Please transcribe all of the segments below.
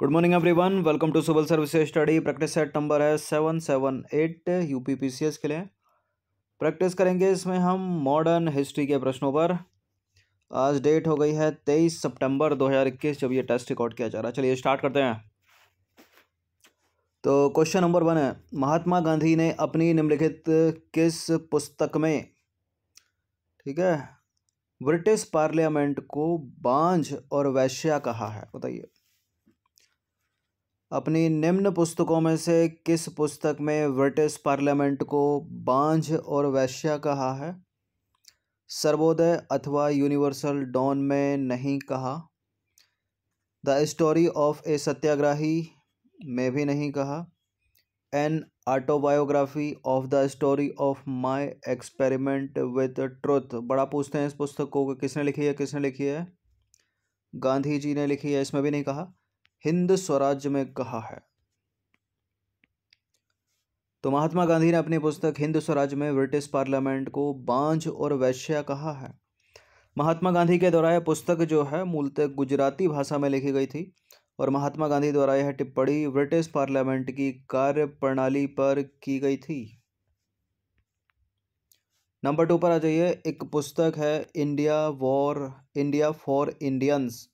good morning everyone welcome to civil service study practice set number है seven seven eight U P P C S के लिए practice करेंगे इसमें हम modern history के प्रश्नों पर आज डेट हो गई है तेईस सितंबर 2021 जब ये टेस्ट रिकॉर्ड किया जा रहा है चलिए स्टार्ट करते हैं तो क्वेश्चन नंबर वन है महात्मा गांधी ने अपनी निम्नलिखित किस पुस्तक में ठीक है ब्रिटिश पार्लियामेंट को बांझ और वैश्या कहा है बताइए अपनी निम्न पुस्तकों में से किस पुस्तक में ब्रिटिश पार्लियामेंट को बांझ और वैश्या कहा है सर्वोदय अथवा यूनिवर्सल डॉन में नहीं कहा the story of a Satyagrahi में भी नहीं कहा an autobiography of the story of my experiment with truth बड़ा पूछते हैं इस पुस्तक को किसने लिखी है किसने लिखी है गांधी जी ने लिखी है इसमें भी नहीं कहा हिंद स्वराज्य में कहा है तो महात्मा गांधी ने अपनी पुस्तक हिंद स्वराज में ब्रिटिश पार्लियामेंट को बांझ और वैश्या कहा है महात्मा गांधी के द्वारा यह पुस्तक जो है मूलतः गुजराती भाषा में लिखी गई थी और महात्मा गांधी द्वारा यह टिप्पणी ब्रिटिश पार्लियामेंट की कार्य प्रणाली पर की गई थी नंबर टू पर आ जाइए एक पुस्तक है India war India for Indians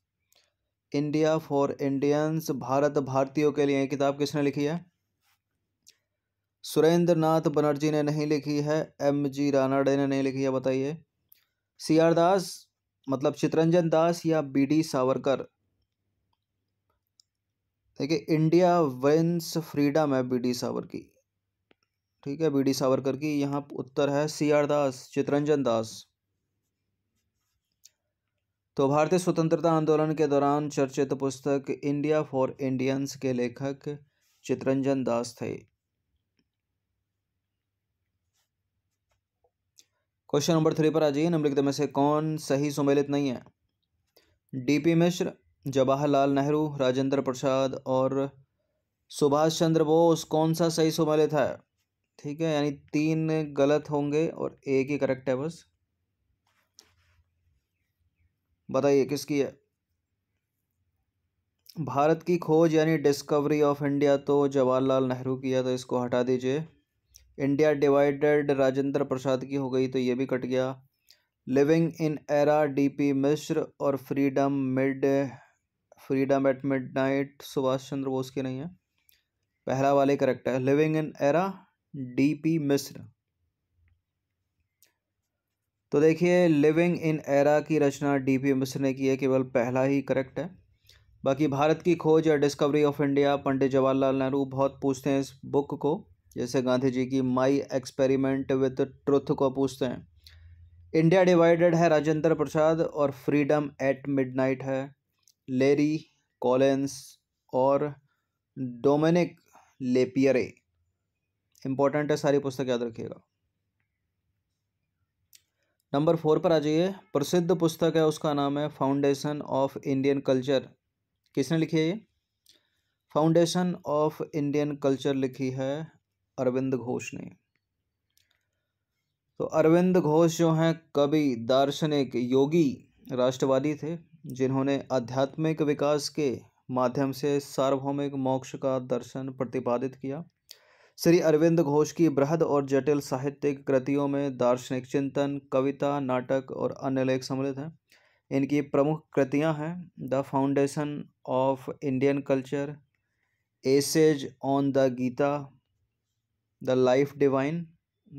India for Indians Bharat भारतीयों के लिए किताब किसने लिखी है सुरेंद्र नाथ बनर्जी ने नहीं लिखी है एम जी रानाडे ने नहीं लिखी है बताइए सी आर दास मतलब चित्रंजन दास या बी डी सावरकर देखिए इंडिया वेंस फ्रीडम है बी डी सावर की ठीक है बी डी सावरकर की यहाँ उत्तर है सी आर दास चित्रंजन दास तो भारतीय स्वतंत्रता आंदोलन के दौरान चर्चित पुस्तक इंडिया फॉर इंडियंस के लेखक चितरंजन दास थे क्वेश्चन नंबर थ्री पर आ जाइए निम्नलिखित में से कौन सही सुमेलित नहीं है डीपी मिश्र जवाहरलाल नेहरू राजेंद्र प्रसाद और सुभाष चंद्र बोस कौन सा सही सुमेलित है ठीक है यानी तीन गलत होंगे और एक ही करेक्ट है बस बताइए किसकी है भारत की खोज यानी डिस्कवरी ऑफ इंडिया तो जवाहरलाल नेहरू की है तो इसको हटा दीजिए इंडिया डिवाइडेड राजेंद्र प्रसाद की हो गई तो ये भी कट गया living in era DP Mishra और freedom mid freedom at midnight Subhash Chandra Bose की नहीं है पहला वाले करेक्ट है living in era DP Mishra तो देखिए लिविंग इन एरा की रचना डी पी मिश्र ने की है केवल पहला ही करेक्ट है बाकी भारत की खोज या discovery of India Pandit Jawaharlal Nehru बहुत पूछते हैं इस बुक को जैसे गांधी जी की माई एक्सपेरिमेंट विथ ट्रुथ को पूछते हैं इंडिया डिवाइडेड है राजेंद्र प्रसाद और फ्रीडम एट मिडनाइट है लेरी कॉलेंस और डोमिनिक लेपियरे इम्पॉर्टेंट है सारी पुस्तक याद रखिएगा नंबर फोर पर आ जाइए प्रसिद्ध पुस्तक है उसका नाम है फाउंडेशन ऑफ इंडियन कल्चर किसने लिखी है ये फाउंडेशन ऑफ इंडियन कल्चर लिखी है अरविंद घोष ने तो अरविंद घोष जो हैं कवि दार्शनिक योगी राष्ट्रवादी थे जिन्होंने आध्यात्मिक विकास के माध्यम से सार्वभौमिक मोक्ष का दर्शन प्रतिपादित किया श्री अरविंद घोष की बृहद और जटिल साहित्यिक कृतियों में दार्शनिक चिंतन कविता नाटक और अन्य लेख सम्मिलित हैं इनकी प्रमुख कृतियां हैं the foundation of Indian culture essays on the Gita the life divine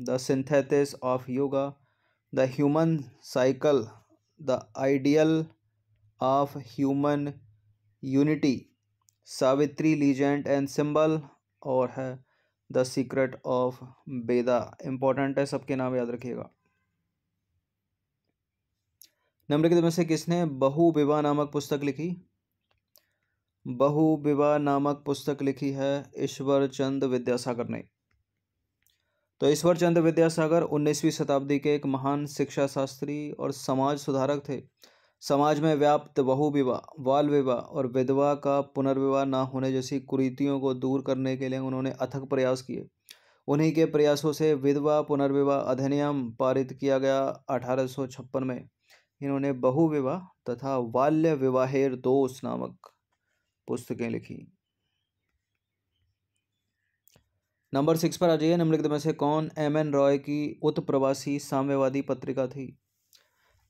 the synthesis of yoga the human cycle the ideal of human unity Savitri legend and symbol और है the secret of Veda important है सबके नाम याद रखिएगा निम्नलिखित में से किसने बहु विवाह नामक पुस्तक लिखी बहु विवाह नामक पुस्तक लिखी है ईश्वर चंद विद्यासागर ने तो ईश्वर चंद विद्यासागर 19वीं शताब्दी के एक महान शिक्षा शास्त्री और समाज सुधारक थे समाज में व्याप्त बहुविवाह बाल विवाह और विधवा का पुनर्विवाह ना होने जैसी कुरीतियों को दूर करने के लिए उन्होंने अथक प्रयास किए उन्हीं के प्रयासों से विधवा पुनर्विवाह अधिनियम पारित किया गया अठारह में इन्होंने बहुविवाह तथा बाल्य विवाहेर दोष नामक पुस्तकें लिखी नंबर सिक्स पर आ जाइए निम्नलिखित में से कौन एम एन रॉय की उत्प्रवासी साम्यवादी पत्रिका थी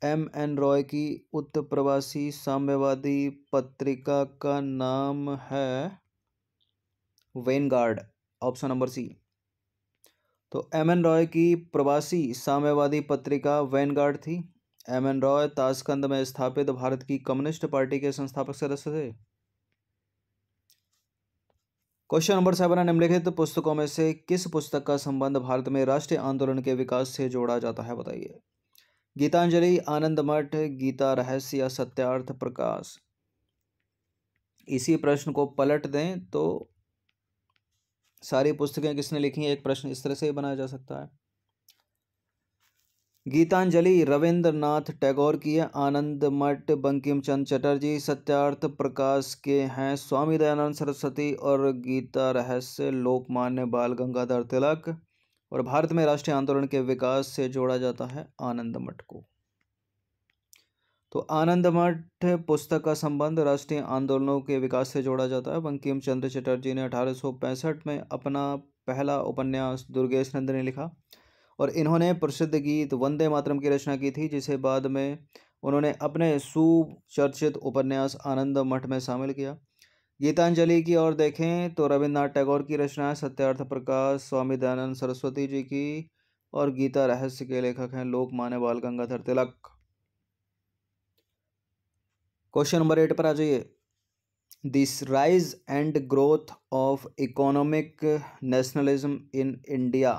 एम एन रॉय की प्रवासी साम्यवादी पत्रिका का नाम है वेनगार्ड ऑप्शन नंबर सी तो एम एन रॉय की प्रवासी साम्यवादी पत्रिका वेनगार्ड थी एम एन रॉय ताशकंद में स्थापित भारत की कम्युनिस्ट पार्टी के संस्थापक सदस्य थे क्वेश्चन नंबर सेवन निम्नलिखित पुस्तकों में से किस पुस्तक का संबंध भारत में राष्ट्रीय आंदोलन के विकास से जोड़ा जाता है बताइए गीतांजलि आनंद मठ गीता रहस्य या सत्यार्थ प्रकाश इसी प्रश्न को पलट दें तो सारी पुस्तकें किसने लिखी है एक प्रश्न इस तरह से ही बनाया जा सकता है गीतांजलि रविंद्रनाथ टैगोर की है आनंद मठ बंकिम चंद चटर्जी सत्यार्थ प्रकाश के हैं स्वामी दयानंद सरस्वती और गीता रहस्य लोकमान्य बाल गंगाधर तिलक और भारत में राष्ट्रीय आंदोलन के विकास से जोड़ा जाता है आनंद मठ को तो आनंद मठ पुस्तक का संबंध राष्ट्रीय आंदोलनों के विकास से जोड़ा जाता है बंकिम चंद्र चटर्जी ने अठारह में अपना पहला उपन्यास दुर्गेश नंद ने लिखा और इन्होंने प्रसिद्ध गीत वंदे मातरम की रचना की थी जिसे बाद में उन्होंने अपने सुचर्चित उपन्यास आनंद मठ में शामिल किया गीतांजलि की ओर देखें तो रविन्द्रनाथ टैगोर की रचना सत्यार्थ प्रकाश स्वामी दयानंद सरस्वती जी की और गीता रहस्य के लेखक हैं Lokmanya Bal Gangadhar Tilak question number eight पर आ जाइए this rise and growth of economic nationalism in India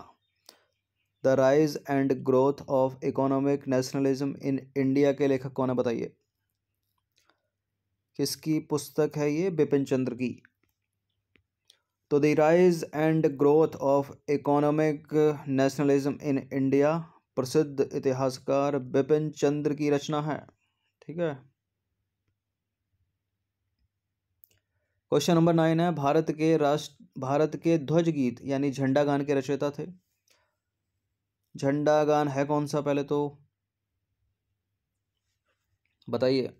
the rise and growth of economic nationalism in India के लेखक कौन है बताइए किसकी पुस्तक है ये बिपिन चंद्र की तो the rise and growth of economic nationalism in India प्रसिद्ध इतिहासकार बिपिन चंद्र की रचना है ठीक है क्वेश्चन नंबर नाइन है भारत के राष्ट्र भारत के ध्वज गीत यानी झंडा गान के रचयिता थे झंडा गान है कौन सा पहले तो बताइए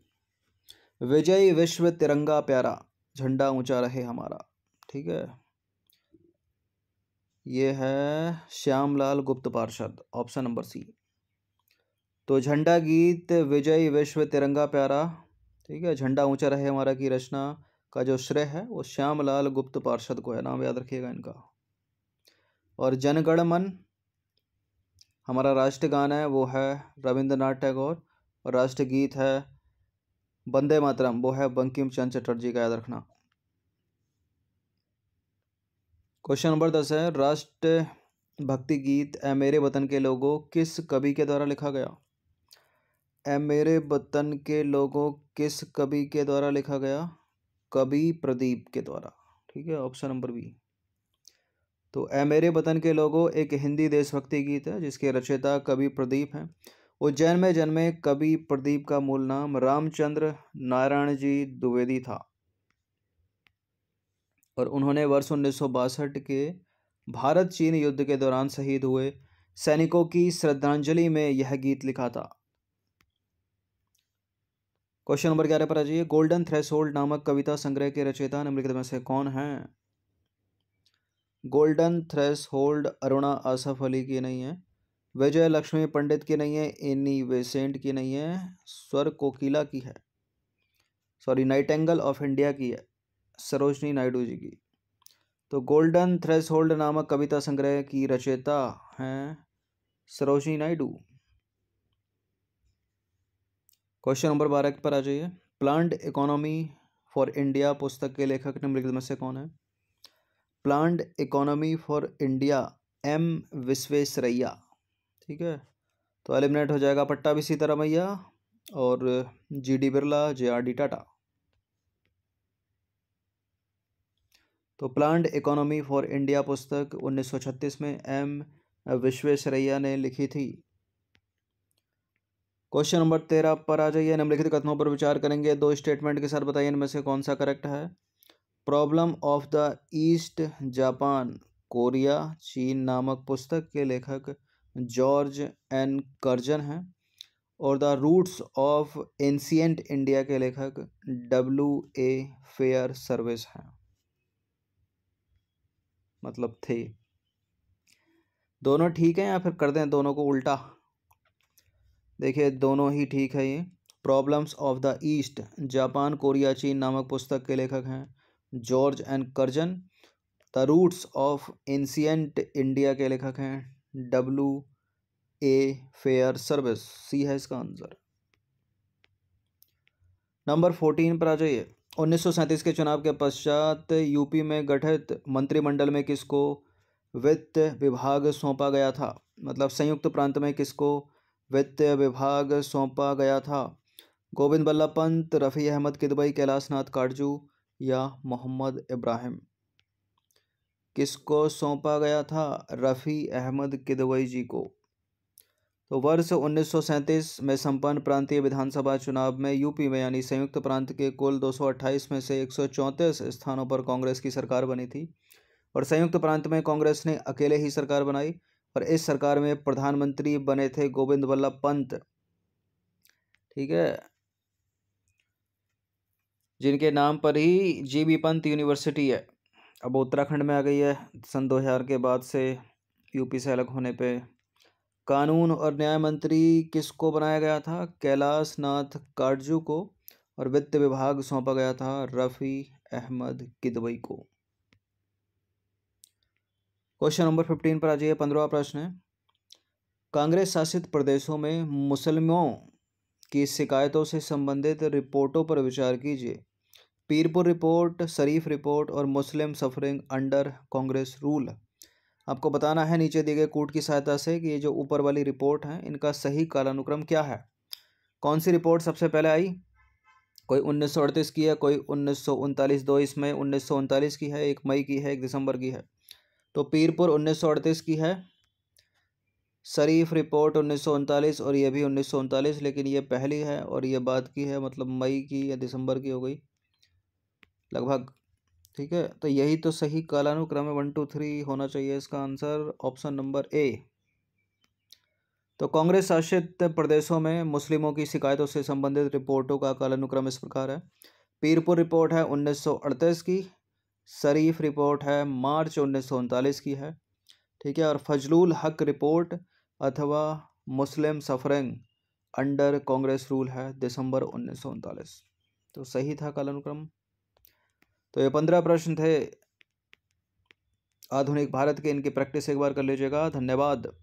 विजय विश्व तिरंगा प्यारा झंडा ऊंचा रहे हमारा ठीक है ये है श्यामलाल गुप्त पार्षद ऑप्शन नंबर सी तो झंडा गीत विजय विश्व तिरंगा प्यारा ठीक है झंडा ऊंचा रहे हमारा की रचना का जो श्रेय है वो श्यामलाल गुप्त पार्षद को है नाम याद रखिएगा इनका और जनगण मन हमारा राष्ट्रगान है वो है रविंद्रनाथ टैगोर और राष्ट्रगीत है बंदे मातरम वो है बंकिम चंद चटर्जी का याद रखना क्वेश्चन नंबर दस है राष्ट्र भक्ति गीत ए मेरे वतन के लोगों किस कवि के द्वारा लिखा गया ए मेरे वतन के लोगों किस कवि के द्वारा लिखा गया कवि प्रदीप के द्वारा ठीक है ऑप्शन नंबर बी तो ए मेरे वतन के लोगों एक हिंदी देशभक्ति गीत है जिसके रचयिता कवि प्रदीप हैं उज्जैन में जन्मे कवि प्रदीप का मूल नाम रामचंद्र नारायण जी द्विवेदी था और उन्होंने वर्ष उन्नीस के भारत चीन युद्ध के दौरान शहीद हुए सैनिकों की श्रद्धांजलि में यह गीत लिखा था क्वेश्चन नंबर ग्यारह पर आ जाइए गोल्डन थ्रेसोल्ड नामक कविता संग्रह के रचयिता निम्नलिखित में से कौन है गोल्डन थ्रेसहोल्ड अरुणा आसफ अली की नहीं है वह जो है लक्ष्मी पंडित की नहीं है एनी वेसेंट की नहीं है स्वर कोकिला की है sorry nightingale of India की है सरोजनी नायडू जी की तो गोल्डन थ्रेस होल्ड नामक कविता संग्रह की रचयिता हैं सरोजनी नायडू क्वेश्चन नंबर बारह पर आ जाइए प्लांट इकोनॉमी फॉर इंडिया पुस्तक के लेखक निम्नलिखित में से कौन है planned economy for India M Visvesvaraya ठीक है तो एलिमिनेट हो जाएगा पट्टा भी तरह मैया और G D Birla J R D Tata तो प्लांट इकोनॉमी फॉर इंडिया पुस्तक 1936 में एम विश्वेश्वरैया ने लिखी थी क्वेश्चन नंबर तेरह पर आ जाइए निम्नलिखित कथनों पर विचार करेंगे दो स्टेटमेंट के साथ बताइए इनमें से कौन सा करेक्ट है problem of the east Japan Korea चीन नामक पुस्तक के लेखक जॉर्ज एन कर्जन हैं और the roots of ancient India के लेखक डब्ल्यू ए फेयर सर्विस हैं मतलब थे दोनों ठीक हैं या फिर कर दें दोनों को उल्टा देखिए दोनों ही ठीक है ये problems of the east Japan Korea चीन नामक पुस्तक के लेखक हैं George and Curzon the roots of ancient India के लेखक हैं W A Fairservis C है इसका आंसर नंबर फोर्टीन पर आ जाइए उन्नीस के चुनाव के पश्चात यूपी में गठित मंत्रिमंडल में किसको वित्त विभाग सौंपा गया था मतलब संयुक्त प्रांत में किसको वित्त विभाग सौंपा गया था गोविंद बल्लभ पंत रफ़ी अहमद किदबई कैलाश नाथ काटजू या मोहम्मद इब्राहिम किसको सौंपा गया था रफ़ी अहमद किदवई जी को तो वर्ष उन्नीस में संपन्न प्रांतीय विधानसभा चुनाव में यूपी में यानी संयुक्त प्रांत के कुल 228 में से एक स्थानों पर कांग्रेस की सरकार बनी थी और संयुक्त प्रांत में कांग्रेस ने अकेले ही सरकार बनाई और इस सरकार में प्रधानमंत्री बने थे गोविंद वल्लभ पंत ठीक है जिनके नाम पर ही जी बी पंत यूनिवर्सिटी है अब उत्तराखंड में आ गई है सन दो हजार के बाद से यूपी से अलग होने पे कानून और न्याय मंत्री किसको बनाया गया था कैलाश नाथ काटजू को और वित्त विभाग सौंपा गया था रफ़ी अहमद किदवई को क्वेश्चन नंबर फिफ्टीन पर आ जाइए पंद्रवा प्रश्न है कांग्रेस शासित प्रदेशों में मुसलमानों की शिकायतों से संबंधित रिपोर्टों पर विचार कीजिए पीरपुर रिपोर्ट शरीफ रिपोर्ट और Muslim suffering under Congress rule आपको बताना है नीचे दिए गए कोर्ट की सहायता से कि ये जो ऊपर वाली रिपोर्ट हैं इनका सही कालानुक्रम क्या है कौन सी रिपोर्ट सबसे पहले आई कोई उन्नीस की है कोई उन्नीस सौ उनतालीस दो इसमें उन्नीस की है एक मई की है एक दिसंबर की है तो पीरपुर उन्नीस की है शरीफ रिपोर्ट उन्नीस और ये भी उन्नीस लेकिन ये पहली है और ये बाद की है मतलब मई की या दिसंबर की हो गई लगभग ठीक है तो यही तो सही कालानुक्रम है वन टू थ्री होना चाहिए इसका आंसर ऑप्शन नंबर ए तो कांग्रेस शासित प्रदेशों में मुस्लिमों की शिकायतों से संबंधित रिपोर्टों का कालानुक्रम इस प्रकार है पीरपुर रिपोर्ट है उन्नीस की शरीफ रिपोर्ट है मार्च उन्नीस की है ठीक है और फजलुल हक रिपोर्ट अथवा Muslim suffering under Congress rule है दिसंबर उन्नीस तो सही था कालानुक्रम तो ये पंद्रह प्रश्न थे आधुनिक भारत के इनकी प्रैक्टिस एक बार कर लीजिएगा धन्यवाद